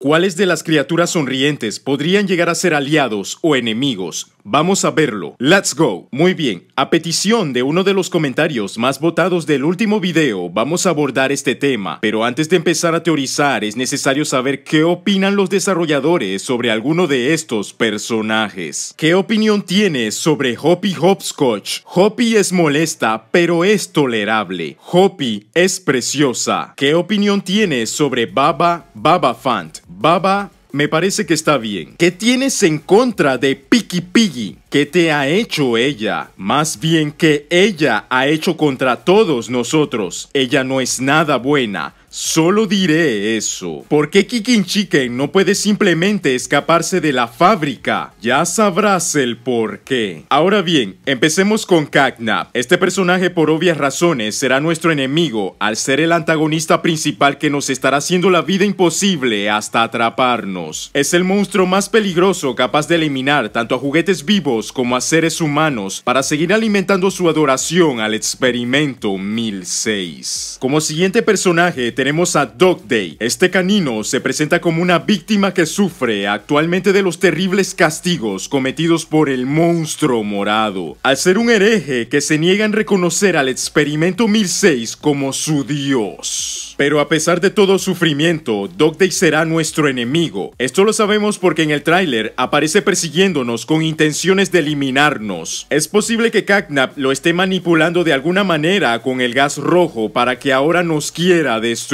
¿Cuáles de las criaturas sonrientes podrían llegar a ser aliados o enemigos? Vamos a verlo. Let's go. Muy bien, a petición de uno de los comentarios más votados del último video, vamos a abordar este tema. Pero antes de empezar a teorizar, es necesario saber qué opinan los desarrolladores sobre alguno de estos personajes. ¿Qué opinión tienes sobre Hoppy Hopscotch? Hoppy es molesta, pero es tolerable. Hoppy es preciosa. ¿Qué opinión tienes sobre Baba Baba Fant? Baba, me parece que está bien. ¿Qué tienes en contra de Piki Piggy? ¿Qué te ha hecho ella? Más bien que ella ha hecho contra todos nosotros. Ella no es nada buena. Solo diré eso. ¿Por qué Kikin Chicken no puede simplemente escaparse de la fábrica? Ya sabrás el por qué. Ahora bien, empecemos con Cagnap Este personaje por obvias razones será nuestro enemigo al ser el antagonista principal que nos estará haciendo la vida imposible hasta atraparnos. Es el monstruo más peligroso capaz de eliminar tanto a juguetes vivos como a seres humanos para seguir alimentando su adoración al experimento 1006. Como siguiente personaje tenemos a Dog Day. Este canino se presenta como una víctima que sufre actualmente de los terribles castigos cometidos por el monstruo morado, al ser un hereje que se niega en reconocer al experimento 1006 como su dios. Pero a pesar de todo sufrimiento, Dog Day será nuestro enemigo. Esto lo sabemos porque en el tráiler aparece persiguiéndonos con intenciones de eliminarnos. Es posible que Cagnap lo esté manipulando de alguna manera con el gas rojo para que ahora nos quiera destruir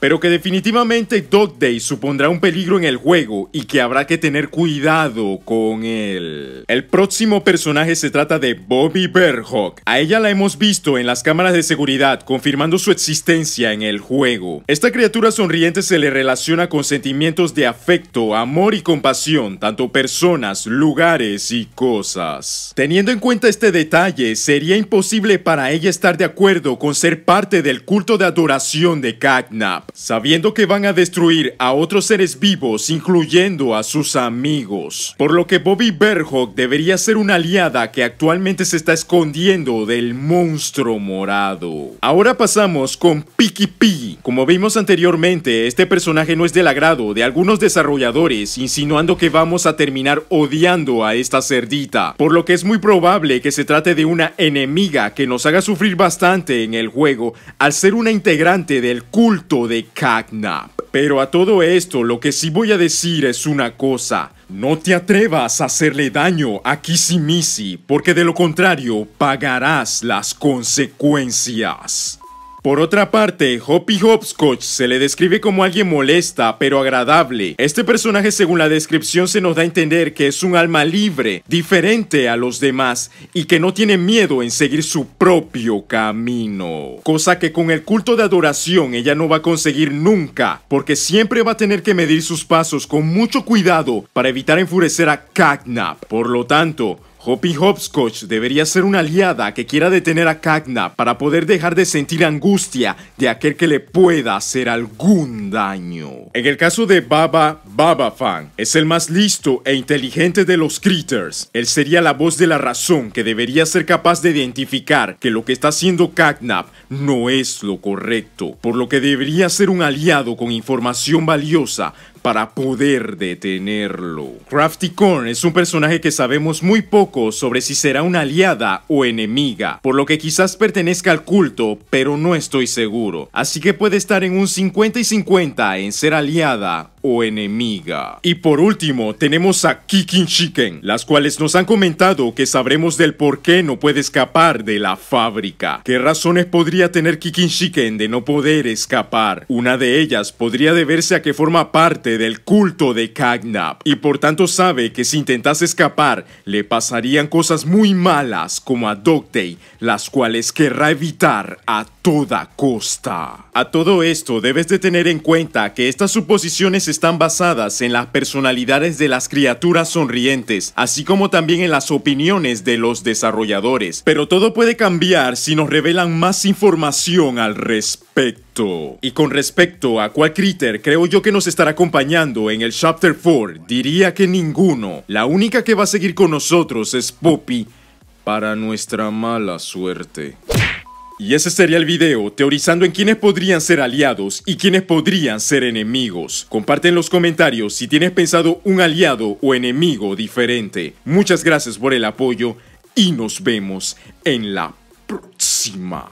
pero que definitivamente Dog Day supondrá un peligro en el juego y que habrá que tener cuidado con él. El próximo personaje se trata de Bobby Berhawk. A ella la hemos visto en las cámaras de seguridad confirmando su existencia en el juego. Esta criatura sonriente se le relaciona con sentimientos de afecto, amor y compasión, tanto personas, lugares y cosas. Teniendo en cuenta este detalle, sería imposible para ella estar de acuerdo con ser parte del culto de adoración de Catnap, sabiendo que van a destruir a otros seres vivos, incluyendo a sus amigos. Por lo que Bobby Berhawk debería ser una aliada que actualmente se está escondiendo del monstruo morado. Ahora pasamos con Piki Como vimos anteriormente, este personaje no es del agrado de algunos desarrolladores, insinuando que vamos a terminar odiando a esta cerdita, por lo que es muy probable que se trate de una enemiga que nos haga sufrir bastante en el juego al ser una integrante del culto de Cagna. Pero a todo esto lo que sí voy a decir es una cosa. No te atrevas a hacerle daño a Kisimisi, porque de lo contrario pagarás las consecuencias. Por otra parte, Hoppy Hopscotch se le describe como alguien molesta, pero agradable. Este personaje, según la descripción, se nos da a entender que es un alma libre, diferente a los demás y que no tiene miedo en seguir su propio camino. Cosa que con el culto de adoración ella no va a conseguir nunca, porque siempre va a tener que medir sus pasos con mucho cuidado para evitar enfurecer a Catnap. Por lo tanto, Hoppy Hopscotch debería ser una aliada que quiera detener a Cagna para poder dejar de sentir angustia de aquel que le pueda hacer algún daño. En el caso de Baba, Baba Fan es el más listo e inteligente de los Critters. Él sería la voz de la razón que debería ser capaz de identificar que lo que está haciendo Cagnap no es lo correcto, por lo que debería ser un aliado con información valiosa para poder detenerlo. Crafty Corn es un personaje que sabemos muy poco sobre si será una aliada o enemiga, por lo que quizás pertenezca al culto, pero no estoy seguro. Así que puede estar en un 50 y 50 en ser aliada enemiga. Y por último, tenemos a Kikin Chicken, las cuales nos han comentado que sabremos del por qué no puede escapar de la fábrica. ¿Qué razones podría tener Kikin Chicken de no poder escapar? Una de ellas podría deberse a que forma parte del culto de Cagnap y por tanto sabe que si intentase escapar le pasarían cosas muy malas como a day las cuales querrá evitar a toda costa. A todo esto debes de tener en cuenta que estas suposiciones están están basadas en las personalidades de las criaturas sonrientes, así como también en las opiniones de los desarrolladores. Pero todo puede cambiar si nos revelan más información al respecto. Y con respecto a cuál critter creo yo que nos estará acompañando en el Chapter 4, diría que ninguno. La única que va a seguir con nosotros es Poppy, para nuestra mala suerte. Y ese sería el video, teorizando en quiénes podrían ser aliados y quiénes podrían ser enemigos. Comparte en los comentarios si tienes pensado un aliado o enemigo diferente. Muchas gracias por el apoyo y nos vemos en la próxima.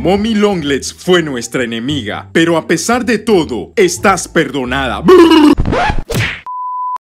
Mommy Longlets fue nuestra enemiga, pero a pesar de todo, estás perdonada.